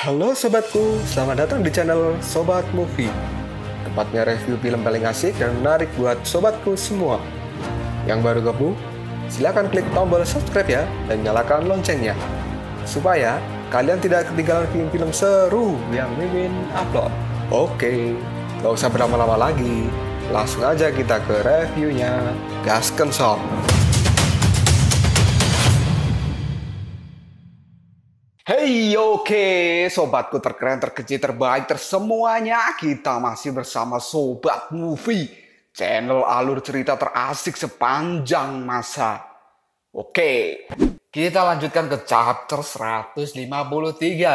Halo sobatku, selamat datang di channel Sobat Movie. Tempatnya review film paling asik dan menarik buat sobatku semua. Yang baru gabung, silakan klik tombol subscribe ya dan nyalakan loncengnya. Supaya kalian tidak ketinggalan film-film seru yang Mimin upload. Oke, gak usah berlama-lama lagi. Langsung aja kita ke reviewnya. Gasken Sob. Hey oke okay. sobatku terkeren terkecil terbaik tersemuanya kita masih bersama Sobat Movie channel alur cerita terasik sepanjang masa Oke okay. kita lanjutkan ke chapter 153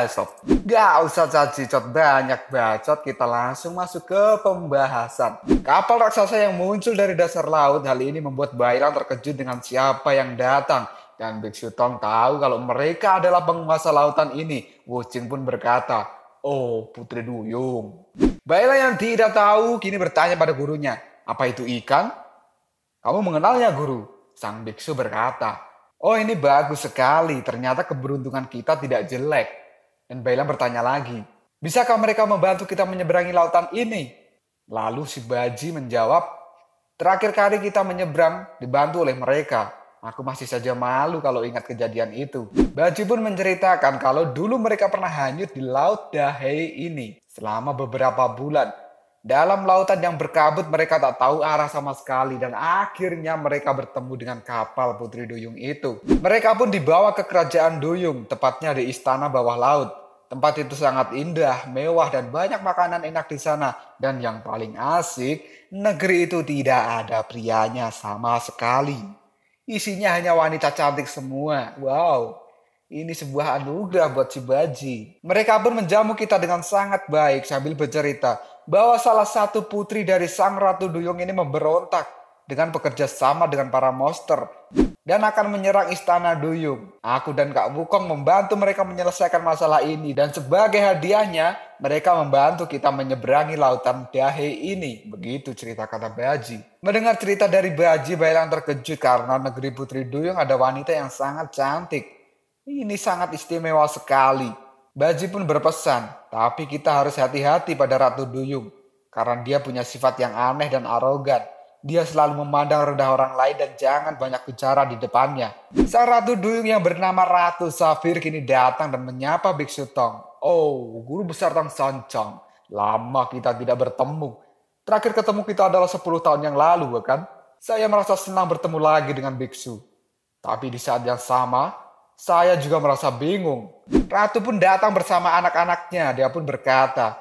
sob Gak usah cacicot banyak bacot kita langsung masuk ke pembahasan Kapal raksasa yang muncul dari dasar laut hal ini membuat Bailan terkejut dengan siapa yang datang dan Biksu Tong tahu kalau mereka adalah penguasa lautan ini. Jing pun berkata, Oh Putri Duyung. Baiklah yang tidak tahu kini bertanya pada gurunya, apa itu ikan? Kamu mengenalnya guru? Sang Biksu berkata, Oh ini bagus sekali, ternyata keberuntungan kita tidak jelek. Dan Bailam bertanya lagi, Bisakah mereka membantu kita menyeberangi lautan ini? Lalu si Baji menjawab, Terakhir kali kita menyeberang dibantu oleh mereka. Aku masih saja malu kalau ingat kejadian itu. Baju pun menceritakan kalau dulu mereka pernah hanyut di Laut Dahei ini selama beberapa bulan. Dalam lautan yang berkabut mereka tak tahu arah sama sekali dan akhirnya mereka bertemu dengan kapal Putri Duyung itu. Mereka pun dibawa ke kerajaan Duyung, tepatnya di istana bawah laut. Tempat itu sangat indah, mewah dan banyak makanan enak di sana. Dan yang paling asik, negeri itu tidak ada prianya sama sekali. Isinya hanya wanita cantik semua. Wow, ini sebuah anugerah buat si Baji. Mereka pun menjamu kita dengan sangat baik sambil bercerita bahwa salah satu putri dari Sang Ratu Duyung ini memberontak dengan bekerja sama dengan para monster dan akan menyerang istana Duyung. Aku dan Kak Wukong membantu mereka menyelesaikan masalah ini dan sebagai hadiahnya mereka membantu kita menyeberangi lautan Dahe ini. Begitu cerita kata Baji. Mendengar cerita dari Baji, Bailang terkejut karena negeri Putri Duyung ada wanita yang sangat cantik. Ini sangat istimewa sekali. Baji pun berpesan, tapi kita harus hati-hati pada Ratu Duyung karena dia punya sifat yang aneh dan arogan. Dia selalu memandang rendah orang lain dan jangan banyak bicara di depannya. Sang ratu duyung yang bernama Ratu Safir kini datang dan menyapa Biksu Tong. Oh, guru besar Tang Sancang. Lama kita tidak bertemu. Terakhir ketemu kita adalah 10 tahun yang lalu, bukan? Saya merasa senang bertemu lagi dengan Biksu. Tapi di saat yang sama, saya juga merasa bingung. Ratu pun datang bersama anak-anaknya. Dia pun berkata,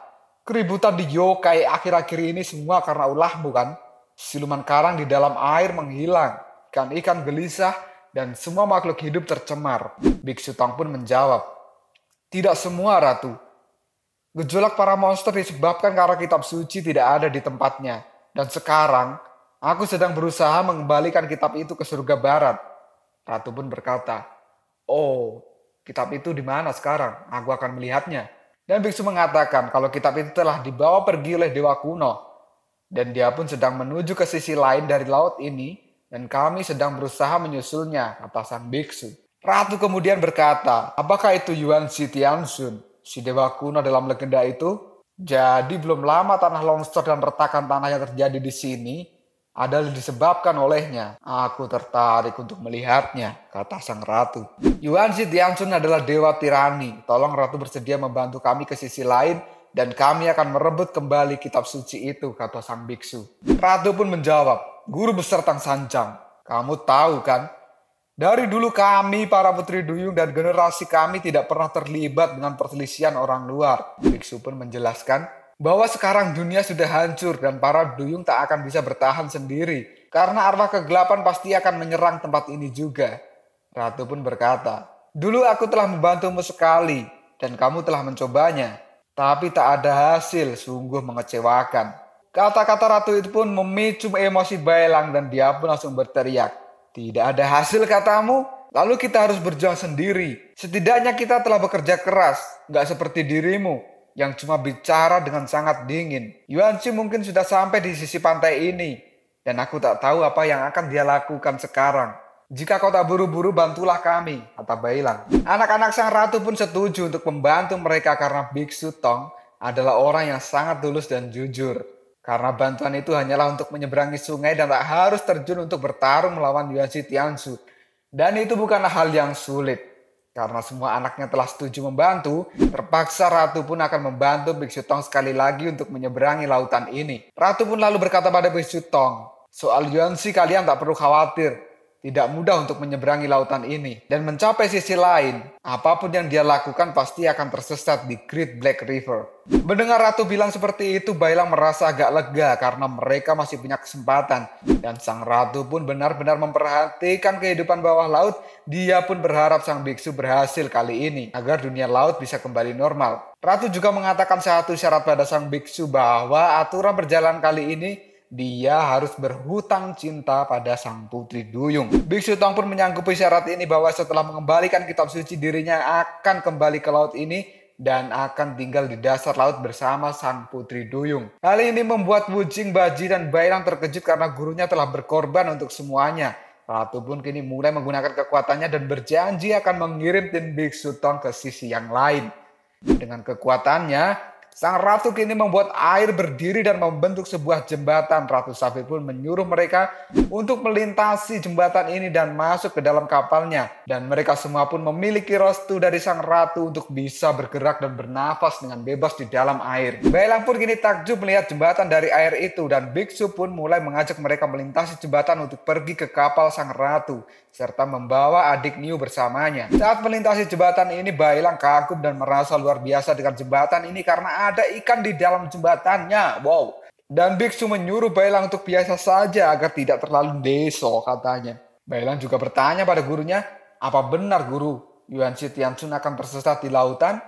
keributan di Yokai akhir-akhir ini semua karena ulahmu kan? Siluman karang di dalam air menghilang, ikan-ikan gelisah, dan semua makhluk hidup tercemar. Biksu Tang pun menjawab, Tidak semua, Ratu. Gejolak para monster disebabkan karena kitab suci tidak ada di tempatnya. Dan sekarang, aku sedang berusaha mengembalikan kitab itu ke surga barat. Ratu pun berkata, Oh, kitab itu di mana sekarang? Aku akan melihatnya. Dan biksu mengatakan kalau kitab itu telah dibawa pergi oleh dewa kuno dan dia pun sedang menuju ke sisi lain dari laut ini, dan kami sedang berusaha menyusulnya, kata sang biksu. Ratu kemudian berkata, apakah itu Yuan Shi Tianshun, si dewa kuno dalam legenda itu? Jadi belum lama tanah longsor dan retakan tanah yang terjadi di sini adalah disebabkan olehnya. Aku tertarik untuk melihatnya, kata sang ratu. Yuan Shi Tianshun adalah dewa tirani. Tolong ratu bersedia membantu kami ke sisi lain dan kami akan merebut kembali kitab suci itu, kata sang biksu. Ratu pun menjawab, guru besar Tang Sanjang, kamu tahu kan, dari dulu kami para putri duyung dan generasi kami tidak pernah terlibat dengan perselisihan orang luar. Biksu pun menjelaskan bahwa sekarang dunia sudah hancur dan para duyung tak akan bisa bertahan sendiri karena arwah kegelapan pasti akan menyerang tempat ini juga. Ratu pun berkata, "Dulu aku telah membantumu sekali dan kamu telah mencobanya. Tapi tak ada hasil, sungguh mengecewakan. Kata-kata ratu itu pun memicu emosi Bailang dan dia pun langsung berteriak. Tidak ada hasil katamu, lalu kita harus berjuang sendiri. Setidaknya kita telah bekerja keras, nggak seperti dirimu yang cuma bicara dengan sangat dingin. Yuan Xi mungkin sudah sampai di sisi pantai ini, dan aku tak tahu apa yang akan dia lakukan sekarang. Jika kau tak buru-buru, bantulah kami, kata Bailang. Anak-anak sang ratu pun setuju untuk membantu mereka karena biksu Tong adalah orang yang sangat tulus dan jujur. Karena bantuan itu hanyalah untuk menyeberangi sungai dan tak harus terjun untuk bertarung melawan Yuan Shi Tianshu. Dan itu bukanlah hal yang sulit. Karena semua anaknya telah setuju membantu, terpaksa Ratu pun akan membantu Biksu Tong sekali lagi untuk menyeberangi lautan ini. Ratu pun lalu berkata pada Biksu Tong, Soal Yuan Shi kalian tak perlu khawatir. Tidak mudah untuk menyeberangi lautan ini dan mencapai sisi lain. Apapun yang dia lakukan pasti akan tersesat di Great Black River. Mendengar Ratu bilang seperti itu, Bailang merasa agak lega karena mereka masih punya kesempatan. Dan sang ratu pun benar-benar memperhatikan kehidupan bawah laut. Dia pun berharap sang biksu berhasil kali ini agar dunia laut bisa kembali normal. Ratu juga mengatakan satu syarat pada sang biksu bahwa aturan berjalan kali ini dia harus berhutang cinta pada sang putri duyung. Biksu Tong pun menyanggupi syarat ini bahwa setelah mengembalikan kitab suci dirinya akan kembali ke laut ini dan akan tinggal di dasar laut bersama sang putri duyung. Hal ini membuat Wujing, Baji, dan Bailang terkejut karena gurunya telah berkorban untuk semuanya. Ratu pun kini mulai menggunakan kekuatannya dan berjanji akan mengirim tim Biksu Tong ke sisi yang lain. Dengan kekuatannya, Sang ratu kini membuat air berdiri dan membentuk sebuah jembatan. Ratu Safir pun menyuruh mereka untuk melintasi jembatan ini dan masuk ke dalam kapalnya. Dan mereka semua pun memiliki restu dari sang ratu untuk bisa bergerak dan bernafas dengan bebas di dalam air. Bailang pun kini takjub melihat jembatan dari air itu dan biksu pun mulai mengajak mereka melintasi jembatan untuk pergi ke kapal sang ratu serta membawa adik New bersamanya. Saat melintasi jembatan ini, Bailang kagum dan merasa luar biasa dengan jembatan ini karena ada ikan di dalam jembatannya. Wow. Dan biksu menyuruh Bailang untuk biasa saja agar tidak terlalu deso katanya. Bailang juga bertanya pada gurunya, apa benar guru Yuan Shi Tianchun akan tersesat di lautan?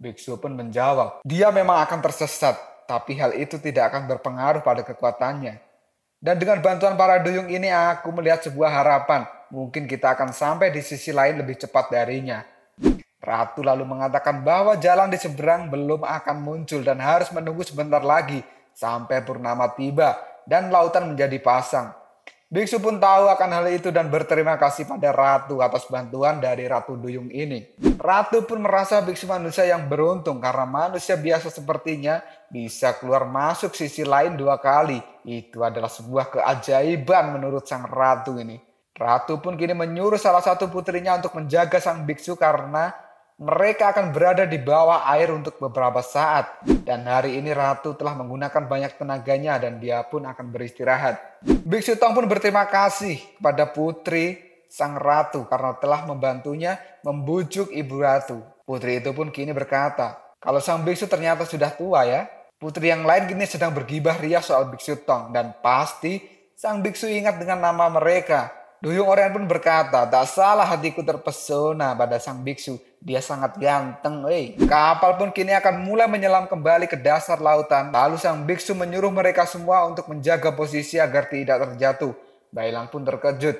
Biksu pun menjawab, dia memang akan tersesat, tapi hal itu tidak akan berpengaruh pada kekuatannya. Dan dengan bantuan para duyung ini aku melihat sebuah harapan. Mungkin kita akan sampai di sisi lain lebih cepat darinya. Ratu lalu mengatakan bahwa jalan di seberang belum akan muncul dan harus menunggu sebentar lagi sampai purnama tiba dan lautan menjadi pasang. Biksu pun tahu akan hal itu dan berterima kasih pada Ratu atas bantuan dari Ratu Duyung ini. Ratu pun merasa biksu manusia yang beruntung karena manusia biasa sepertinya bisa keluar masuk sisi lain dua kali. Itu adalah sebuah keajaiban menurut sang Ratu ini. Ratu pun kini menyuruh salah satu putrinya untuk menjaga sang biksu karena mereka akan berada di bawah air untuk beberapa saat. Dan hari ini Ratu telah menggunakan banyak tenaganya dan dia pun akan beristirahat. Biksu Tong pun berterima kasih kepada putri sang ratu karena telah membantunya membujuk ibu ratu. Putri itu pun kini berkata, kalau sang biksu ternyata sudah tua ya, putri yang lain kini sedang bergibah ria soal biksu Tong dan pasti sang biksu ingat dengan nama mereka. Duyung Orient pun berkata, tak salah hatiku terpesona pada sang biksu dia sangat ganteng, wey. Kapal pun kini akan mulai menyelam kembali ke dasar lautan. Lalu sang biksu menyuruh mereka semua untuk menjaga posisi agar tidak terjatuh. Bailang pun terkejut.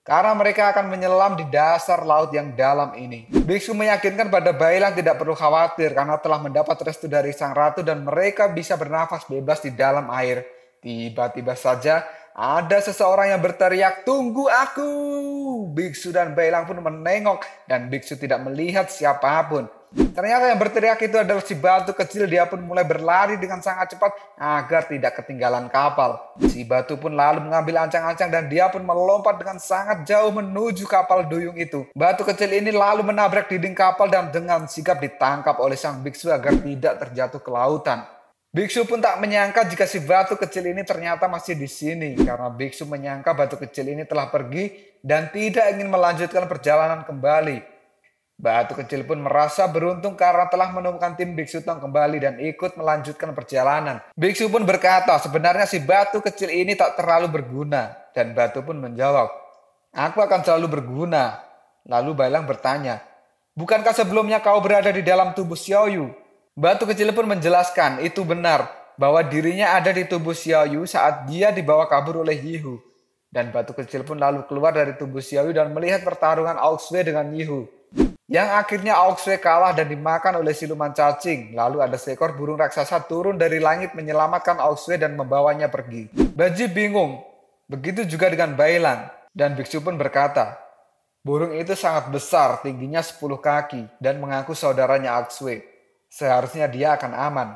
Karena mereka akan menyelam di dasar laut yang dalam ini. Biksu meyakinkan pada Bailang tidak perlu khawatir karena telah mendapat restu dari sang ratu dan mereka bisa bernafas bebas di dalam air. Tiba-tiba saja ada seseorang yang berteriak, tunggu aku. Biksu dan Bailang pun menengok dan Biksu tidak melihat siapapun. Ternyata yang berteriak itu adalah si batu kecil. Dia pun mulai berlari dengan sangat cepat agar tidak ketinggalan kapal. Si batu pun lalu mengambil ancang-ancang dan dia pun melompat dengan sangat jauh menuju kapal duyung itu. Batu kecil ini lalu menabrak dinding kapal dan dengan sigap ditangkap oleh sang biksu agar tidak terjatuh ke lautan. Biksu pun tak menyangka jika si batu kecil ini ternyata masih di sini karena biksu menyangka batu kecil ini telah pergi dan tidak ingin melanjutkan perjalanan kembali. Batu kecil pun merasa beruntung karena telah menemukan tim biksu Tong kembali dan ikut melanjutkan perjalanan. Biksu pun berkata, sebenarnya si batu kecil ini tak terlalu berguna. Dan batu pun menjawab, aku akan selalu berguna. Lalu Bailang bertanya, bukankah sebelumnya kau berada di dalam tubuh Xiaoyu? Batu kecil pun menjelaskan itu benar bahwa dirinya ada di tubuh Xiaoyu saat dia dibawa kabur oleh Yihu. Dan batu kecil pun lalu keluar dari tubuh Xiaoyu dan melihat pertarungan Aoxue dengan Yihu. Yang akhirnya Aoxue kalah dan dimakan oleh siluman cacing. Lalu ada seekor burung raksasa turun dari langit menyelamatkan Aoxue dan membawanya pergi. Baji bingung. Begitu juga dengan Bailan. Dan biksu pun berkata, Burung itu sangat besar, tingginya 10 kaki, dan mengaku saudaranya Auxue. Seharusnya dia akan aman.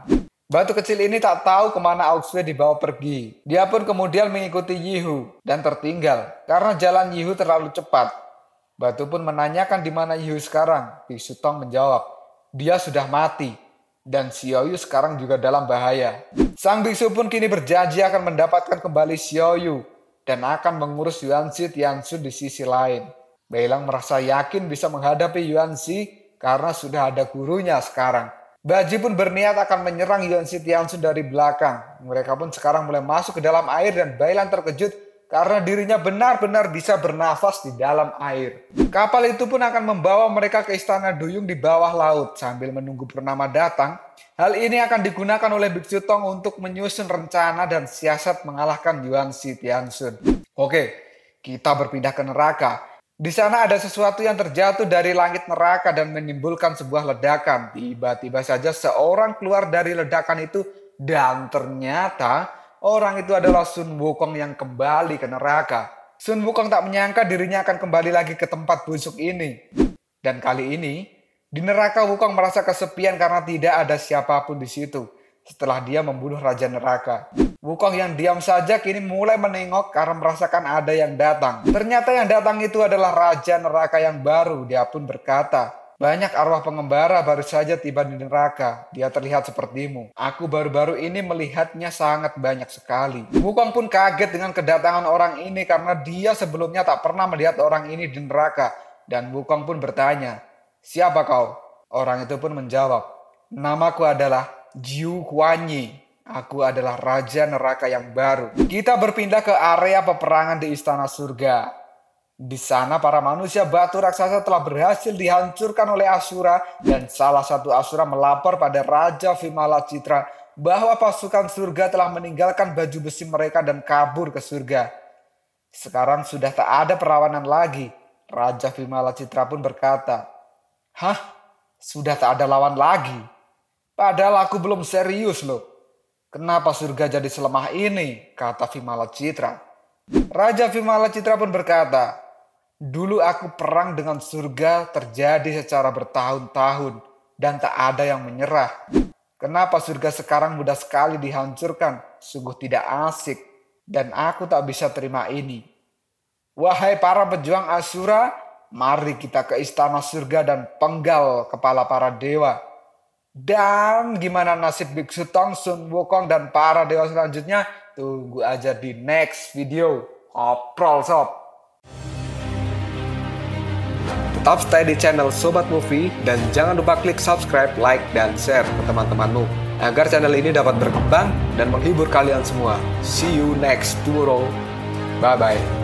Batu kecil ini tak tahu kemana Auxue dibawa pergi. Dia pun kemudian mengikuti Yihu dan tertinggal karena jalan Yihu terlalu cepat. Batu pun menanyakan di mana Yihu sekarang. Biksu Tong menjawab, dia sudah mati dan Xiaoyu sekarang juga dalam bahaya. Sang biksu pun kini berjanji akan mendapatkan kembali Xiaoyu dan akan mengurus Yuan Tian Tianxu di sisi lain. Beilang merasa yakin bisa menghadapi Yuan Yuanxi karena sudah ada gurunya sekarang. Baji pun berniat akan menyerang Yuan Sitiansu dari belakang. Mereka pun sekarang mulai masuk ke dalam air dan Bailan terkejut karena dirinya benar-benar bisa bernafas di dalam air. Kapal itu pun akan membawa mereka ke istana duyung di bawah laut sambil menunggu purnama datang. Hal ini akan digunakan oleh Biksu Tong untuk menyusun rencana dan siasat mengalahkan Yuan Sitiansun. Oke, kita berpindah ke neraka di sana ada sesuatu yang terjatuh dari langit neraka dan menimbulkan sebuah ledakan. Tiba-tiba saja seorang keluar dari ledakan itu dan ternyata orang itu adalah Sun Wukong yang kembali ke neraka. Sun Wukong tak menyangka dirinya akan kembali lagi ke tempat busuk ini. Dan kali ini, di neraka Wukong merasa kesepian karena tidak ada siapapun di situ setelah dia membunuh Raja Neraka. Wukong yang diam saja kini mulai menengok karena merasakan ada yang datang. Ternyata yang datang itu adalah raja neraka yang baru. Dia pun berkata, banyak arwah pengembara baru saja tiba di neraka. Dia terlihat sepertimu. Aku baru-baru ini melihatnya sangat banyak sekali. Wukong pun kaget dengan kedatangan orang ini karena dia sebelumnya tak pernah melihat orang ini di neraka. Dan Wukong pun bertanya, siapa kau? Orang itu pun menjawab, namaku adalah Jiu Huanyi. Aku adalah raja neraka yang baru. Kita berpindah ke area peperangan di istana surga. Di sana para manusia batu raksasa telah berhasil dihancurkan oleh Asura dan salah satu Asura melapor pada Raja Vimala Citra bahwa pasukan surga telah meninggalkan baju besi mereka dan kabur ke surga. Sekarang sudah tak ada perlawanan lagi. Raja Vimala Citra pun berkata, "Hah, sudah tak ada lawan lagi. Padahal aku belum serius loh. Kenapa surga jadi selemah ini? Kata Vimala Citra. Raja Vimala Citra pun berkata, Dulu aku perang dengan surga terjadi secara bertahun-tahun dan tak ada yang menyerah. Kenapa surga sekarang mudah sekali dihancurkan? Sungguh tidak asik dan aku tak bisa terima ini. Wahai para pejuang Asura, mari kita ke istana surga dan penggal kepala para dewa dan gimana nasib Biksu Tong, Sun Wukong, dan para dewa selanjutnya? Tunggu aja di next video. Oprol Sob. Tetap stay di channel Sobat Movie dan jangan lupa klik subscribe, like, dan share ke teman-temanmu agar channel ini dapat berkembang dan menghibur kalian semua. See you next tomorrow. Bye-bye.